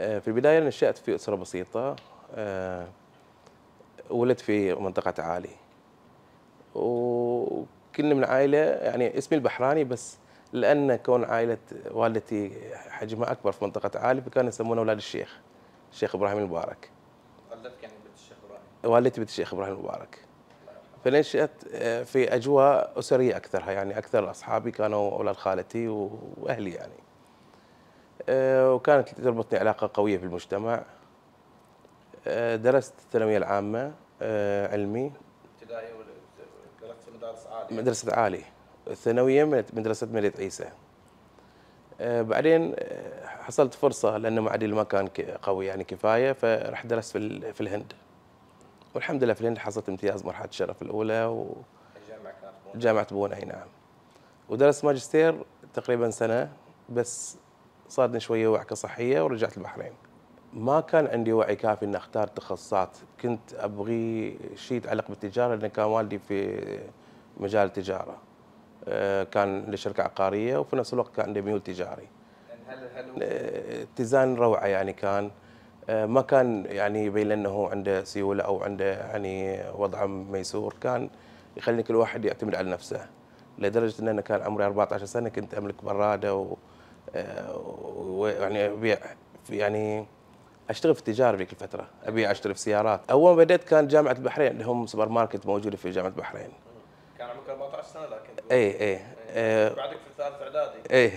آه، في البداية نشأت في أسرة بسيطة آه، ولدت في منطقة عالي وكنا من عائلة يعني اسمي البحراني بس لأن كون عائلة والدتي حجمها أكبر في منطقة عالي فكانوا يسمونه أولاد الشيخ الشيخ إبراهيم المبارك والدتك يعني بنت الشيخ إبراهيم والدتي بنت الشيخ إبراهيم المبارك فنشأت آه، في أجواء أسرية أكثرها يعني أكثر أصحابي كانوا أولاد خالتي وأهلي يعني آه، وكانت تربطني علاقة قوية في المجتمع آه، درست الثانوية العامة آه، علمي ابتدائي درست في مدارس عالية مدرسة عالي الثانوية مدرسة مليت عيسى بعدين حصلت فرصة لأن معدلي ما كان قوي يعني كفاية فرحت درست في, الهند والحمد لله في الهند حصلت امتياز مرحلة الشرف الأولى و جامعة بونا أي نعم ودرست ماجستير تقريبا سنة بس صار شويه وعكه صحيه ورجعت البحرين ما كان عندي وعي كافي ان اختار تخصصات كنت ابغي شيء يتعلق بالتجاره لان كان والدي في مجال التجاره آه، كان لشركه عقاريه وفي نفس الوقت كان عنده ميول تجاري يعني آه، اتزان روعه يعني كان آه، ما كان يعني يبين انه عنده سيوله او عنده يعني وضعه ميسور كان يخلي كل واحد يعتمد على نفسه لدرجه ان انا كان عمري 14 سنه كنت املك براده آه، يعني يعني اشتغل في التجاره ذيك الفتره ابيع اشتري في سيارات اول ما بديت كان جامعه البحرين اللي هم سوبر ماركت موجود في جامعه البحرين كان عمرك 14 سنه لكن اي اي, أي. آه، بعدك في الثالث اعدادي اي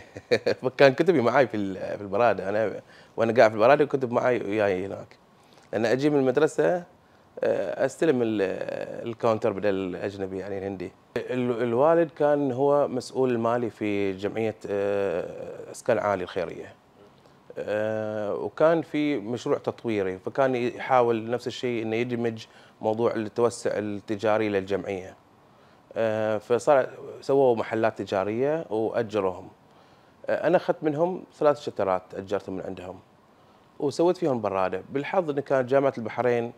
فكان كتبي معي في في البراده انا وانا قاعد في البراده كتب معي وياي هناك لان اجي من المدرسه آه، استلم الكاونتر بدل الاجنبي يعني الهندي الوالد كان هو مسؤول المالي في جمعيه آه، اسكان عالي الخيريه آه، وكان في مشروع تطويري فكان يحاول نفس الشيء انه يدمج موضوع التوسع التجاري للجمعيه فصار سووا محلات تجاريه واجروهم انا اخذت منهم ثلاث شترات اجرتهم من عندهم وسويت فيهم براده بالحظ ان كانت جامعه البحرين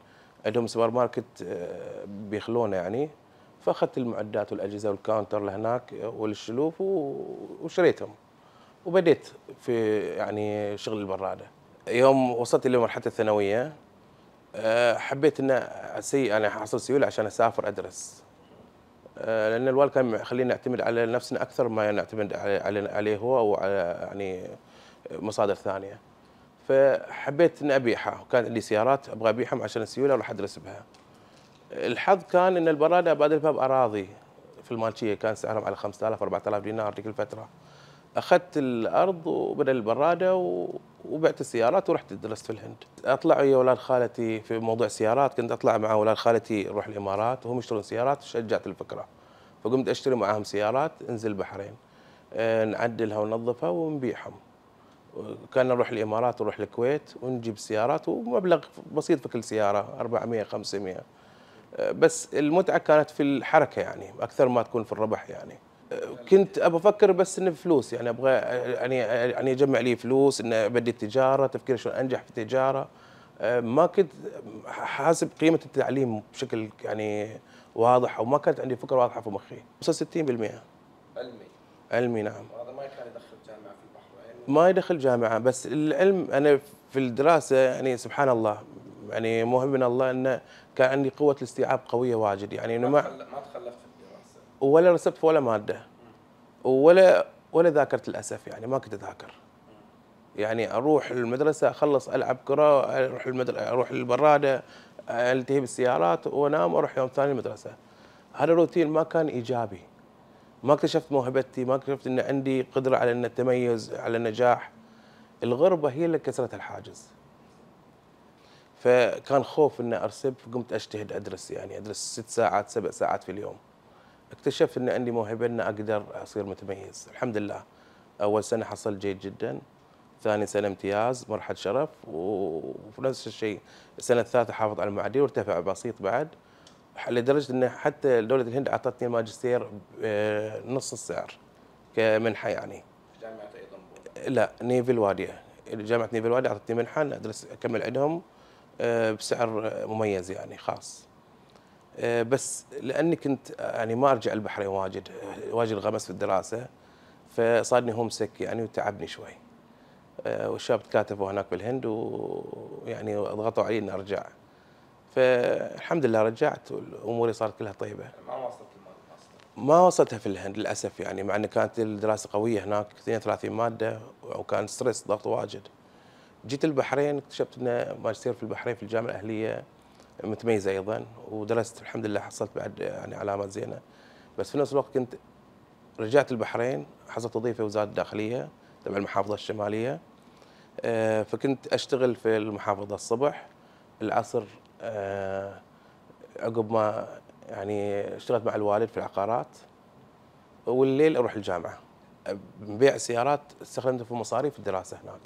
عندهم سوبر ماركت آه، بيخلونه يعني فاخذت المعدات والاجهزه والكاونتر لهناك آه، والشلوف وشريتهم وبديت في يعني شغل البراده يوم وصلت لمرحله الثانويه آه، حبيت ان اسي انا يعني احصل سيوله عشان اسافر ادرس لان الوالد كان يخلينا نعتمد على نفسنا اكثر ما نعتمد عليه هو او على يعني مصادر ثانيه فحبيت اني ابيعها وكان لي سيارات ابغى ابيعهم عشان السيوله اروح ادرس بها الحظ كان ان البراده ابادلها باراضي في المالكيه كان سعرهم على 5000 4000 دينار ذيك الفتره اخذت الارض وبدل البراده وبعت السيارات ورحت درست في الهند اطلع ويا اولاد خالتي في موضوع سيارات كنت اطلع مع اولاد خالتي نروح الامارات وهم يشترون سيارات شجعت الفكره فقمت اشتري معاهم سيارات انزل البحرين آه، نعدلها وننظفها ونبيعهم كان نروح الامارات ونروح الكويت ونجيب سيارات ومبلغ بسيط في كل سياره 400 500 آه، بس المتعه كانت في الحركه يعني اكثر ما تكون في الربح يعني آه، كنت ابى افكر بس انه فلوس يعني ابغى يعني يعني اجمع لي فلوس اني ابدي التجاره تفكير شلون انجح في التجاره آه، ما كنت حاسب قيمه التعليم بشكل يعني واضح وما كانت عندي فكره واضحه في مخي 65% علمي علمي نعم ما يدخل جامعه بس العلم انا في الدراسه يعني سبحان الله يعني مهم من الله ان كان عندي قوه الاستيعاب قويه واجد يعني ما ما تخلفت في الدراسه ولا رسبت ولا ماده ولا ولا ذاكرت للاسف يعني ما كنت اذاكر يعني اروح المدرسه اخلص العب كره اروح المدر... اروح البراده التهي بالسيارات وانام واروح يوم ثاني المدرسه هذا الروتين ما كان ايجابي ما اكتشفت موهبتي ما اكتشفت ان عندي قدره على ان التميز على النجاح الغربه هي اللي كسرت الحاجز فكان خوف ان ارسب فقمت اجتهد ادرس يعني ادرس ست ساعات سبع ساعات في اليوم اكتشفت ان عندي موهبه ان اقدر اصير متميز الحمد لله اول سنه حصلت جيد جدا ثاني سنه امتياز مرحله شرف وفي نفس الشيء السنه الثالثه حافظ على المعدل وارتفع بسيط بعد لدرجه ان حتى دوله الهند اعطتني ماجستير آه، نص السعر كمنحه يعني جامعه لا نيفل واديه جامعه نيفل واديه اعطتني منحه ادرس اكمل عندهم آه، بسعر مميز يعني خاص آه، بس لاني كنت يعني ما ارجع البحرين واجد واجد غمس في الدراسه فصادني هوم سك يعني وتعبني شوي والشباب تكاتفوا هناك بالهند ويعني ضغطوا علي اني ارجع فالحمد لله رجعت واموري صارت كلها طيبه ما وصلت ما وصلتها في الهند للاسف يعني مع ان كانت الدراسه قويه هناك 32 ماده وكان ستريس ضغط واجد جيت البحرين اكتشفت ان ماجستير في البحرين في الجامعه الاهليه متميزه ايضا ودرست الحمد لله حصلت بعد يعني علامات زينه بس في نفس الوقت كنت رجعت البحرين حصلت وظيفه وزاره الداخليه تبع المحافظه الشماليه آه، فكنت اشتغل في المحافظه الصبح العصر آه، عقب ما يعني اشتغلت مع الوالد في العقارات والليل اروح الجامعه بيع السيارات استخدمت في مصاريف الدراسه هناك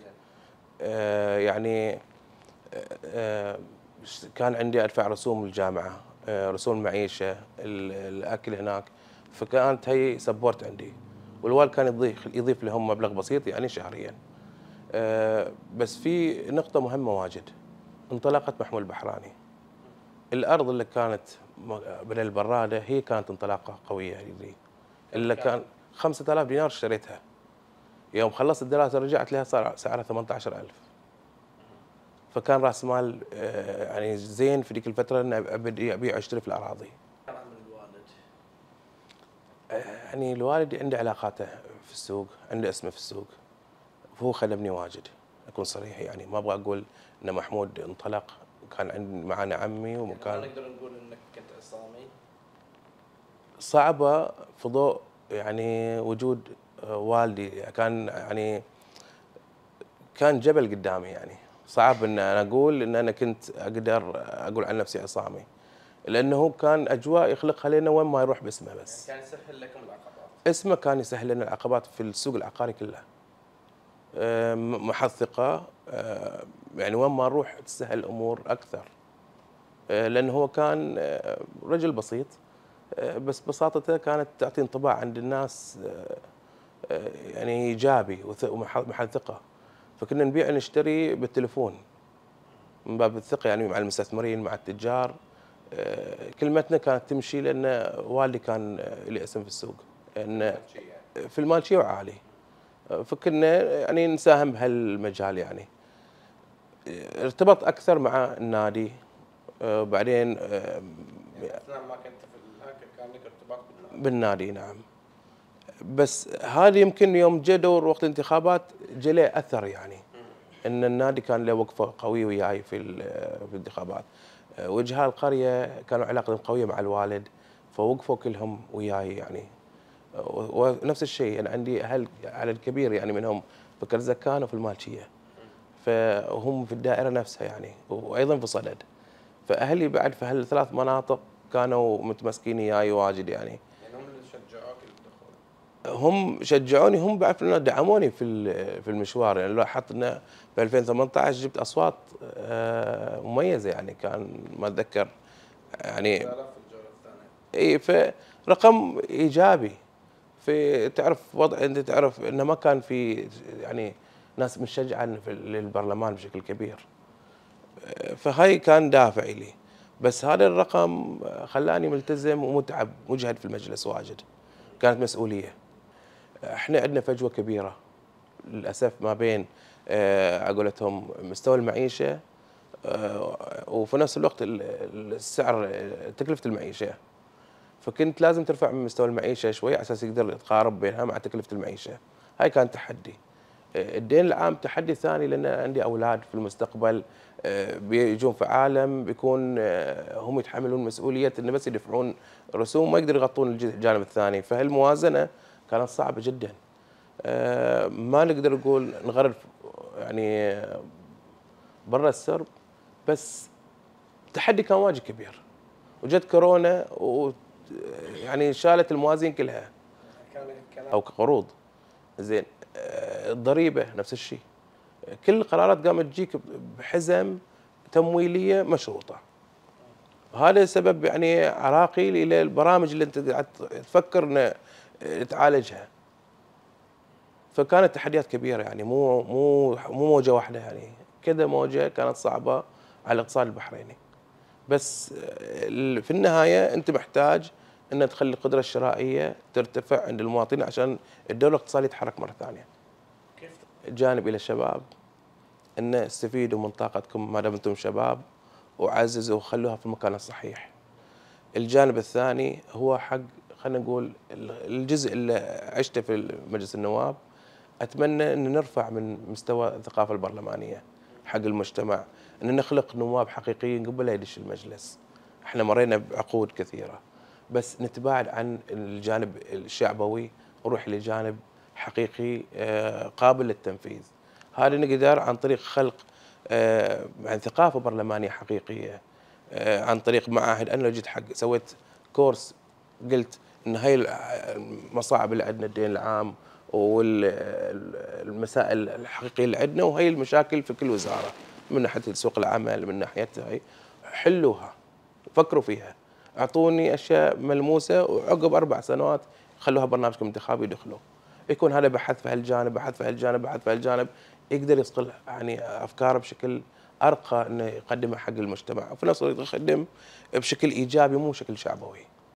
آه، يعني آه، كان عندي ادفع رسوم الجامعه رسوم المعيشه الاكل هناك فكانت هي سبورت عندي والوالد كان يضيف يضيف لهم مبلغ بسيط يعني شهريا بس في نقطه مهمه واجد انطلقت محمود البحراني الارض اللي كانت من البراده هي كانت انطلاقه قويه لي يعني. اللي كان 5000 دينار اشتريتها يوم خلصت الدراسه رجعت لها صار سعرها 18000 فكان راس مال آه، يعني زين في ذيك الفتره ان ابي ابيع واشتري في الاراضي. آه، يعني الوالد عنده علاقاته في السوق، عنده اسمه في السوق. فهو خدمني واجد، اكون صريح يعني ما ابغى اقول ان محمود انطلق وكان عند معنا عمي يعني وكان نقدر نقول انك كنت عصامي صعبه في ضوء يعني وجود آه، والدي كان يعني كان جبل قدامي يعني صعب ان انا اقول ان انا كنت اقدر اقول عن نفسي عصامي لانه كان اجواء يخلقها لنا وين ما يروح باسمه بس يعني كان يسهل لكم العقبات اسمه كان يسهل لنا العقبات في السوق العقاري كله آه، محثقه آه، يعني وين ما نروح تسهل الامور اكثر آه، لانه هو كان رجل بسيط بس بساطته كانت تعطي انطباع عند الناس يعني ايجابي ومحثقة فكنا نبيع نشتري بالتليفون من باب الثقه يعني مع المستثمرين مع التجار كلمتنا كانت تمشي لان والدي كان لي اسم في السوق أن في المالشيه وعالي يعني. فكنا يعني نساهم بهالمجال يعني ارتبط اكثر مع النادي آه، بعدين يعني ما كنت في كان لك ارتباط بالنادي بالنادي نعم بس هذه يمكن يوم جاء دور وقت الانتخابات جاء له اثر يعني ان النادي كان له وقفه قويه وياي في آه، في الانتخابات وجهاء القريه كانوا علاقتهم قويه مع الوالد فوقفوا كلهم وياي يعني ونفس الشيء انا يعني عندي اهل على الكبير يعني منهم في كرزكان وفي المالكيه فهم في الدائره نفسها يعني وايضا في صدد فاهلي بعد في هالثلاث مناطق كانوا متمسكين وياي واجد يعني, يعني هم شجعوني هم بعد انه دعموني في في المشوار يعني لاحظت انه في 2018 جبت اصوات آه، مميزه يعني كان ما اتذكر يعني اي فرقم ايجابي في تعرف وضع انت تعرف انه ما كان في يعني ناس مشجعه للبرلمان بشكل كبير فهاي كان دافع لي بس هذا الرقم خلاني ملتزم ومتعب مجهد في المجلس واجد كانت مسؤوليه احنا عندنا فجوه كبيره للاسف ما بين آه، عقولتهم مستوى المعيشه آه، وفي نفس الوقت السعر آه، تكلفه المعيشه فكنت لازم ترفع من مستوى المعيشه شوي على اساس يقدر يتقارب بينها مع تكلفه المعيشه هاي كان تحدي إيه، الدين العام تحدي ثاني لان عندي اولاد في المستقبل إيه، بيجون في عالم بيكون إيه، هم يتحملون مسؤوليه انه بس يدفعون رسوم ما يقدروا يغطون الجانب الثاني فهالموازنه كانت صعبه جدا ما نقدر نقول نغرف يعني برا السرب بس التحدي كان واجد كبير وجت كورونا يعني شالت الموازين كلها او كقروض زين الضريبه نفس الشيء كل القرارات قامت تجيك بحزم تمويليه مشروطه هذا سبب يعني عراقي الى البرامج اللي انت قاعد تفكر تعالجها فكانت تحديات كبيره يعني مو مو مو موجه واحده يعني كذا موجه كانت صعبه على الاقتصاد البحريني بس في النهايه انت محتاج ان تخلي القدره الشرائيه ترتفع عند المواطنين عشان الدوله الاقتصاديه تتحرك مره ثانيه. كيف؟ جانب الى الشباب ان استفيدوا من طاقتكم ما دام انتم شباب وعززوا وخلوها في المكان الصحيح. الجانب الثاني هو حق خلينا نقول الجزء اللي عشته في مجلس النواب اتمنى ان نرفع من مستوى الثقافه البرلمانيه حق المجتمع ان نخلق نواب حقيقيين قبل لا يدش المجلس احنا مرينا بعقود كثيره بس نتباعد عن الجانب الشعبوي ونروح لجانب حقيقي آه، قابل للتنفيذ هذا نقدر عن طريق خلق آه، عن ثقافه برلمانيه حقيقيه آه، عن طريق معاهد انا لو جيت حق سويت كورس قلت ان هاي المصاعب اللي عندنا الدين العام والمسائل الحقيقيه اللي عندنا وهي المشاكل في كل وزاره من ناحيه سوق العمل من ناحيه هاي حلوها فكروا فيها اعطوني اشياء ملموسه وعقب اربع سنوات خلوها برنامجكم الانتخابي يدخلوه يكون هذا بحث في هالجانب بحث في هالجانب بحث في هالجانب يقدر يصقل يعني افكاره بشكل ارقى انه يقدمها حق المجتمع وفي نفس الوقت يقدم بشكل ايجابي مو بشكل شعبوي.